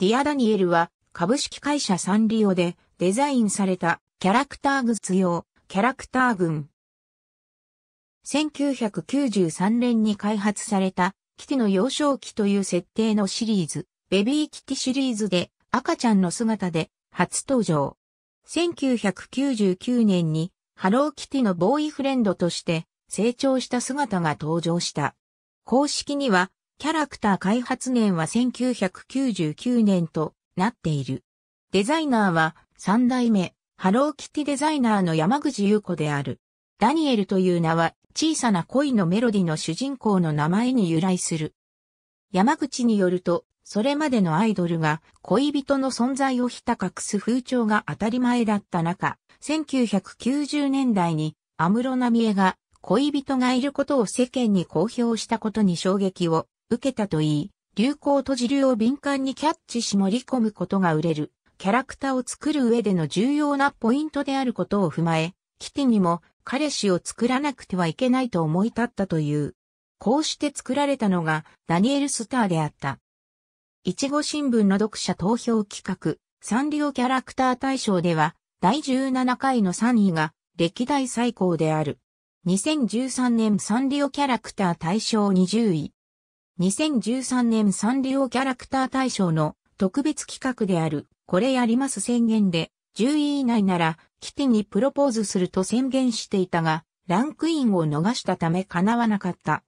ディア・ダニエルは株式会社サンリオでデザインされたキャラクターグッズ用キャラクター群。1993年に開発されたキティの幼少期という設定のシリーズ、ベビーキティシリーズで赤ちゃんの姿で初登場。1999年にハローキティのボーイフレンドとして成長した姿が登場した。公式にはキャラクター開発年は1999年となっている。デザイナーは3代目、ハローキティデザイナーの山口優子である。ダニエルという名は小さな恋のメロディの主人公の名前に由来する。山口によると、それまでのアイドルが恋人の存在をひた隠す風潮が当たり前だった中、1990年代に安室奈美恵が恋人がいることを世間に公表したことに衝撃を受けたといい、流行と時流を敏感にキャッチし盛り込むことが売れる、キャラクターを作る上での重要なポイントであることを踏まえ、キティにも彼氏を作らなくてはいけないと思い立ったという。こうして作られたのがダニエル・スターであった。いちご新聞の読者投票企画、サンリオキャラクター大賞では、第17回の3位が歴代最高である。2013年サンリオキャラクター大賞20位。2013年サンリオキャラクター大賞の特別企画である、これやります宣言で、10位以内なら、キティにプロポーズすると宣言していたが、ランクインを逃したため叶わなかった。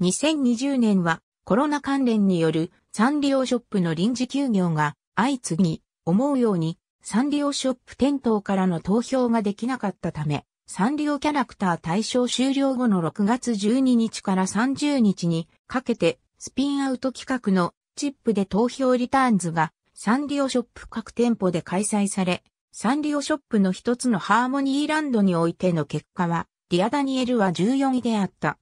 2020年は、コロナ関連によるサンリオショップの臨時休業が相次ぎ、思うようにサンリオショップ店頭からの投票ができなかったため、サンリオキャラクター対象終了後の6月12日から30日にかけてスピンアウト企画のチップで投票リターンズがサンリオショップ各店舗で開催され、サンリオショップの一つのハーモニーランドにおいての結果は、ディアダニエルは14位であった。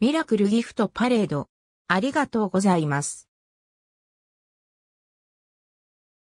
ミラクルギフトパレード。ありがとうございます。